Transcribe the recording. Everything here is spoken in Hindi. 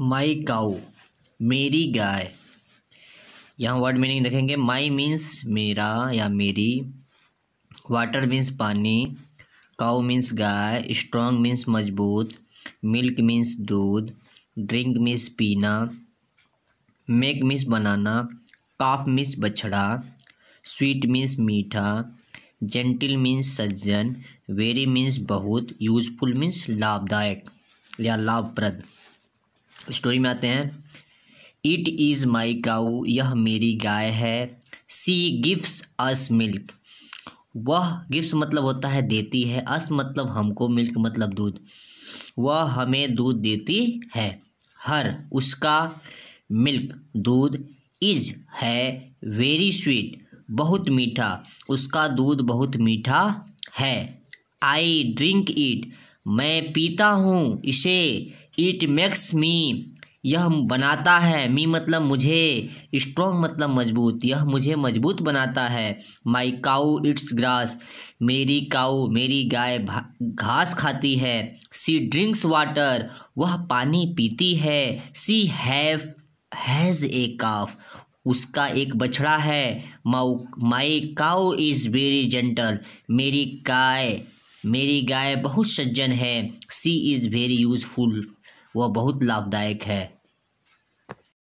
माई काऊ मेरी गाय यहाँ वर्ड मीनिंग देखेंगे माई मीन्स मेरा या मेरी वाटर मीन्स पानी काऊ मीन्स गाय स्ट्रॉन्ग मीन्स मजबूत मिल्क मीन्स दूध ड्रिंक मीन्स पीना मेक मीन्स बनाना काफ मीन्स बछड़ा स्वीट मीन्स मीठा जेंटिल मीन्स सज्जन वेरी मीन्स बहुत यूजफुल मीन्स लाभदायक या लाभप्रद स्टोरी में आते हैं इट इज़ माई काउ यह मेरी गाय है सी गिव्स अस मिल्क वह गिफ्ट मतलब होता है देती है अस मतलब हमको मिल्क मतलब दूध वह हमें दूध देती है हर उसका मिल्क दूध इज है वेरी स्वीट बहुत मीठा उसका दूध बहुत मीठा है आई ड्रिंक इट मैं पीता हूँ इसे इट मेक्स मी यह बनाता है मी मतलब मुझे स्ट्रॉन्ग मतलब मजबूत यह मुझे मजबूत बनाता है माई काउ इट्स ग्रास मेरी काउ मेरी गाय घास खाती है सी ड्रिंक्स वाटर वह पानी पीती है सी हैव हैज़ ए काफ उसका एक बछड़ा है माऊ my cow is very gentle मेरी गाय मेरी गाय बहुत सज्जन है सी इज़ वेरी यूज़फुल वह बहुत लाभदायक है